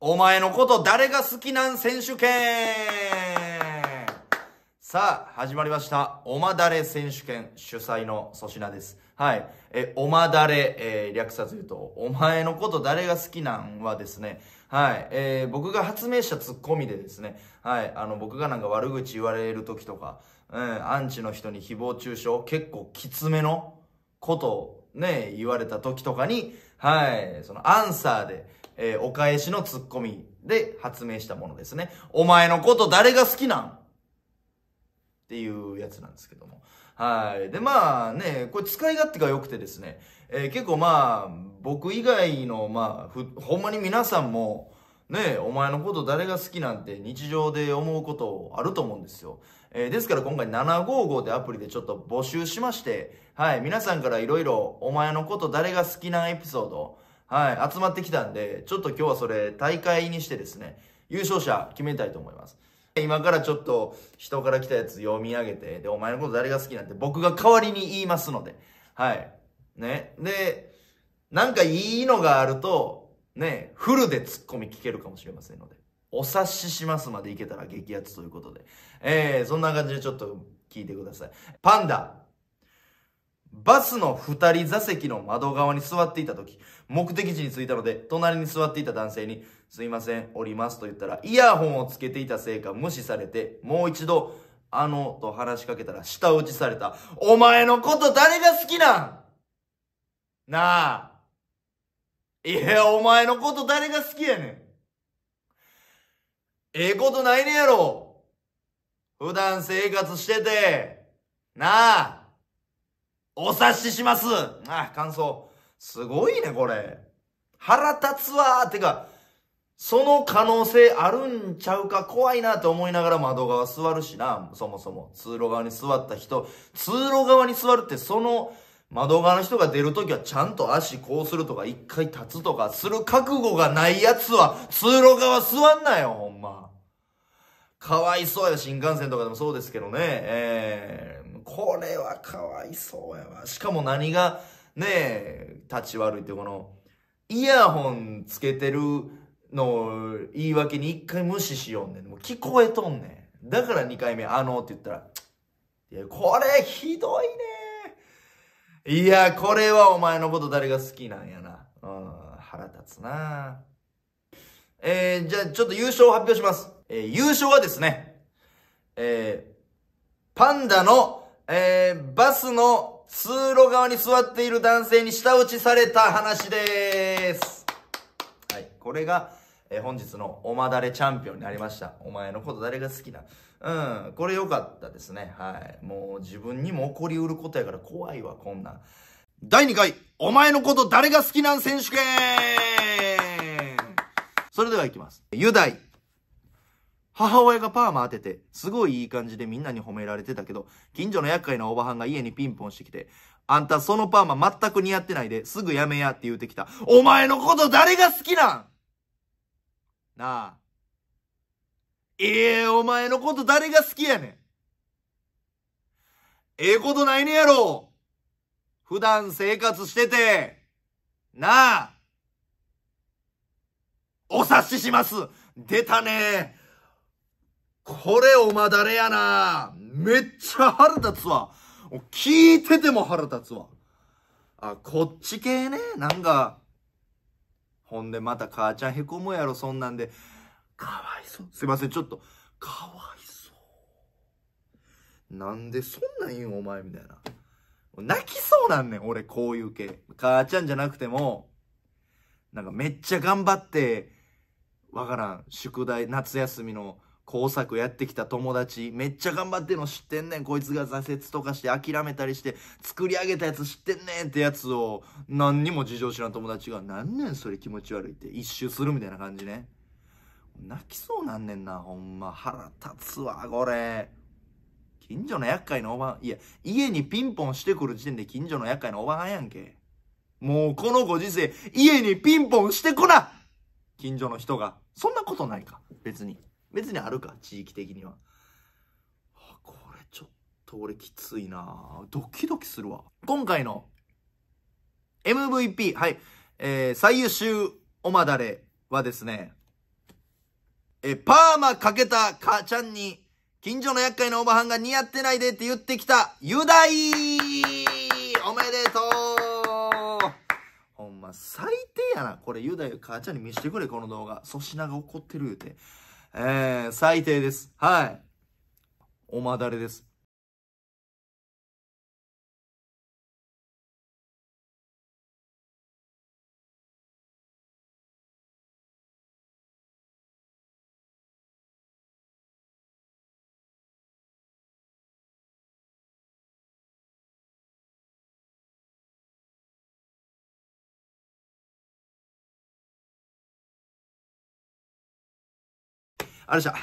お前のこと誰が好きなん選手権さあ、始まりました。おまだれ選手権主催の粗品です。はい。え、おまだれ、えー、略さず言うと、お前のこと誰が好きなんはですね、はい。えー、僕が発明したツッコミでですね、はい。あの、僕がなんか悪口言われる時とか、うん、アンチの人に誹謗中傷、結構きつめのことをね、言われた時とかに、はい。そのアンサーで、えー、お返しのツッコミで発明したものですね。お前のこと誰が好きなんっていうやつなんですけども。はい。で、まあね、これ使い勝手が良くてですね、えー、結構まあ、僕以外の、まあ、ほんまに皆さんも、ねお前のこと誰が好きなんて日常で思うことあると思うんですよ。えー、ですから今回755ってアプリでちょっと募集しまして、はい、皆さんから色々お前のこと誰が好きなエピソード、はい、集まってきたんで、ちょっと今日はそれ大会にしてですね、優勝者決めたいと思います。今からちょっと人から来たやつ読み上げて、で、お前のこと誰が好きなんて僕が代わりに言いますので、はい。ね。で、なんかいいのがあると、ね、フルでツッコミ聞けるかもしれませんので、お察ししますまでいけたら激アツということで、えー、そんな感じでちょっと聞いてください。パンダ、バスの二人座席の窓側に座っていた時、目的地に着いたので、隣に座っていた男性に、すいません、降りますと言ったら、イヤホンをつけていたせいか無視されて、もう一度、あの、と話しかけたら、舌打ちされた。お前のこと誰が好きなんなあ。いや、お前のこと誰が好きやねん。ええことないねやろ。普段生活してて。なあ。お察しします。あ、感想。すごいね、これ。腹立つわー。てか、その可能性あるんちゃうか怖いなと思いながら窓側座るしな、そもそも。通路側に座った人、通路側に座るってその窓側の人が出るときはちゃんと足こうするとか一回立つとかする覚悟がないやつは通路側座んなよ、ほんま。かわいそうや、新幹線とかでもそうですけどね。えーこれはかわいそうやわ。しかも何がねえ、立ち悪いってこの、イヤホンつけてるの言い訳に一回無視しようねん。もう聞こえとんねん。だから二回目、あのって言ったら、いや、これひどいね。いや、これはお前のこと誰が好きなんやな。うん、腹立つな。えー、じゃあちょっと優勝を発表します。えー、優勝はですね、えー、パンダのえー、バスの通路側に座っている男性に舌打ちされた話です。はい。これが、えー、本日のおまだれチャンピオンになりました。お前のこと誰が好きなうん。これ良かったですね。はい。もう自分にも起こりうることやから怖いわ、こんなん。第2回、お前のこと誰が好きなん選手権それでは行きます。ユダイ、母親がパーマ当てて、すごいいい感じでみんなに褒められてたけど、近所の厄介なおばはんが家にピンポンしてきて、あんたそのパーマ全く似合ってないで、すぐやめやって言うてきた。お前のこと誰が好きなんなあ。ええー、お前のこと誰が好きやねん。ええー、ことないねやろ。普段生活してて。なあ。お察しします。出たねこれおまだれやなめっちゃ腹立つわ。聞いてても腹立つわ。あ、こっち系ね。なんか、ほんでまた母ちゃんへこむやろ、そんなんで。かわいそう。すいません、ちょっと。かわいそう。なんでそんなん言うんお前みたいな。泣きそうなんねん、俺、こういう系。母ちゃんじゃなくても、なんかめっちゃ頑張って、わからん、宿題、夏休みの工作やってきた友達、めっちゃ頑張ってんの知ってんねん。こいつが挫折とかして諦めたりして、作り上げたやつ知ってんねんってやつを、何にも事情知らん友達が、何年それ気持ち悪いって一周するみたいな感じね。泣きそうなんねんな、ほんま。腹立つわ、これ。近所の厄介なおばん、いや、家にピンポンしてくる時点で近所の厄介なおばはんやんけ。もうこのご時世、家にピンポンしてこな近所の人が。そんなことないか、別に。別にあるか、地域的には。あ、これちょっと俺きついなドキドキするわ。今回の MVP、はい、えー、最優秀おまだれはですね、え、パーマかけた母ちゃんに、近所の厄介なおばはんが似合ってないでって言ってきた、ユダイおめでとうほんま、最低やな。これユダイ母ちゃんに見せてくれ、この動画。粗品が怒ってる言うて。えー、最低です。はい。おまだれです。あれじゃ。